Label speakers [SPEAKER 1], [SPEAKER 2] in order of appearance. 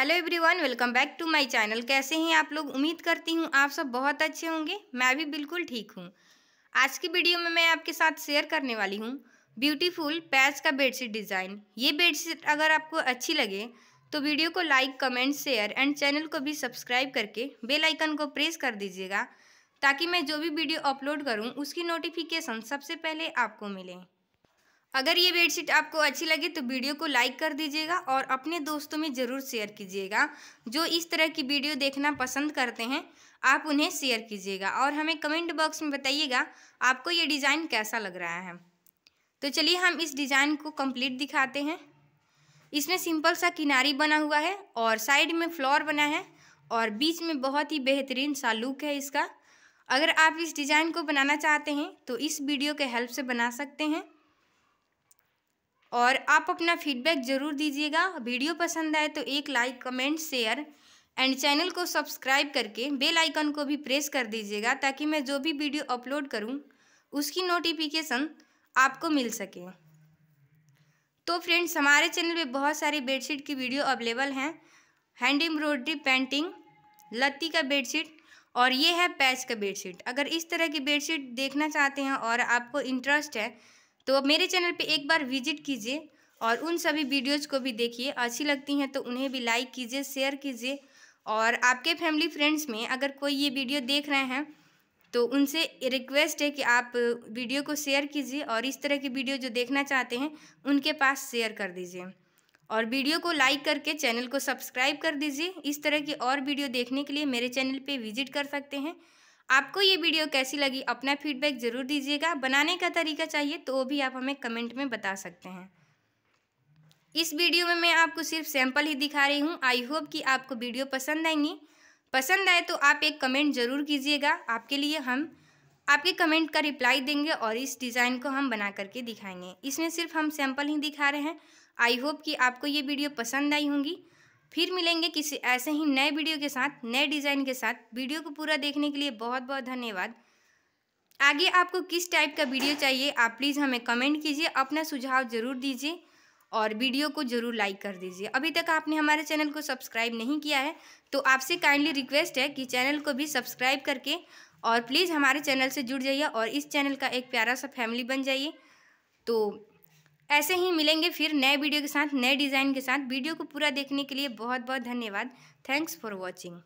[SPEAKER 1] hello everyone welcome back to my channel कैसे हैं आप लोग उम्मीद करती हूँ आप सब बहुत अच्छे होंगे मैं भी बिल्कुल ठीक हूँ आज की वीडियो में मैं आपके साथ शेयर करने वाली हूँ ब्यूटीफुल पैच का बेडशीट डिज़ाइन ये बेडशीट अगर आपको अच्छी लगे तो वीडियो को like comment share and channel को भी सब्सक्राइब करके बेलाइकन को प्रेस कर दीजिएगा ताकि मैं जो भी वीडियो अपलोड करूँ उसकी नोटिफिकेशन सबसे पहले आपको मिले अगर ये बेडशीट आपको अच्छी लगे तो वीडियो को लाइक कर दीजिएगा और अपने दोस्तों में ज़रूर शेयर कीजिएगा जो इस तरह की वीडियो देखना पसंद करते हैं आप उन्हें शेयर कीजिएगा और हमें कमेंट बॉक्स में बताइएगा आपको ये डिज़ाइन कैसा लग रहा है तो चलिए हम इस डिज़ाइन को कंप्लीट दिखाते हैं इसमें सिंपल सा किनारी बना हुआ है और साइड में फ्लोर बना है और बीच में बहुत ही बेहतरीन सा लुक है इसका अगर आप इस डिज़ाइन को बनाना चाहते हैं तो इस वीडियो के हेल्प से बना सकते हैं और आप अपना फीडबैक ज़रूर दीजिएगा वीडियो पसंद आए तो एक like comment share and channel को सब्सक्राइब करके बेल आइकन को भी प्रेस कर दीजिएगा ताकि मैं जो भी वीडियो अपलोड करूं उसकी नोटिफिकेशन आपको मिल सके तो फ्रेंड्स हमारे चैनल पे बहुत सारे बेडशीट की वीडियो अवेलेबल हैं हैंड एम्ब्रॉयड्री पेंटिंग लत्ती का बेडशीट और ये है पैच का बेडशीट अगर इस तरह की बेडशीट देखना चाहते हैं और आपको इंटरेस्ट है तो अब मेरे चैनल पे एक बार विजिट कीजिए और उन सभी वीडियोज़ को भी देखिए अच्छी लगती हैं तो उन्हें भी लाइक कीजिए शेयर कीजिए और आपके फैमिली फ्रेंड्स में अगर कोई ये वीडियो देख रहे हैं तो उनसे रिक्वेस्ट है कि आप वीडियो को शेयर कीजिए और इस तरह की वीडियो जो देखना चाहते हैं उनके पास शेयर कर दीजिए और वीडियो को लाइक करके चैनल को सब्सक्राइब कर दीजिए इस तरह की और वीडियो देखने के लिए मेरे चैनल पे विजिट कर सकते हैं आपको ये वीडियो कैसी लगी अपना फीडबैक ज़रूर दीजिएगा बनाने का तरीका चाहिए तो वो भी आप हमें कमेंट में बता सकते हैं इस वीडियो में मैं आपको सिर्फ सैंपल ही दिखा रही हूँ आई होप कि आपको वीडियो पसंद आएंगी पसंद आए तो आप एक कमेंट ज़रूर कीजिएगा आपके लिए हम आपके कमेंट का रिप्लाई देंगे और इस डिज़ाइन को हम बना करके दिखाएंगे इसमें सिर्फ हम सैंपल ही दिखा रहे हैं आई होप कि आपको ये वीडियो पसंद आई होंगी फिर मिलेंगे किसी ऐसे ही नए वीडियो के साथ नए डिज़ाइन के साथ वीडियो को पूरा देखने के लिए बहुत बहुत धन्यवाद आगे आपको किस टाइप का वीडियो चाहिए आप प्लीज़ हमें कमेंट कीजिए अपना सुझाव ज़रूर दीजिए और वीडियो को जरूर लाइक कर दीजिए अभी तक आपने हमारे चैनल को सब्सक्राइब नहीं किया है तो आपसे काइंडली रिक्वेस्ट है कि चैनल को भी सब्सक्राइब करके और प्लीज़ हमारे चैनल से जुड़ जाइए और इस चैनल का एक प्यारा सा फैमिली बन जाइए तो ऐसे ही मिलेंगे फिर नए वीडियो के साथ नए डिज़ाइन के साथ वीडियो को पूरा देखने के लिए बहुत बहुत धन्यवाद थैंक्स फॉर वॉचिंग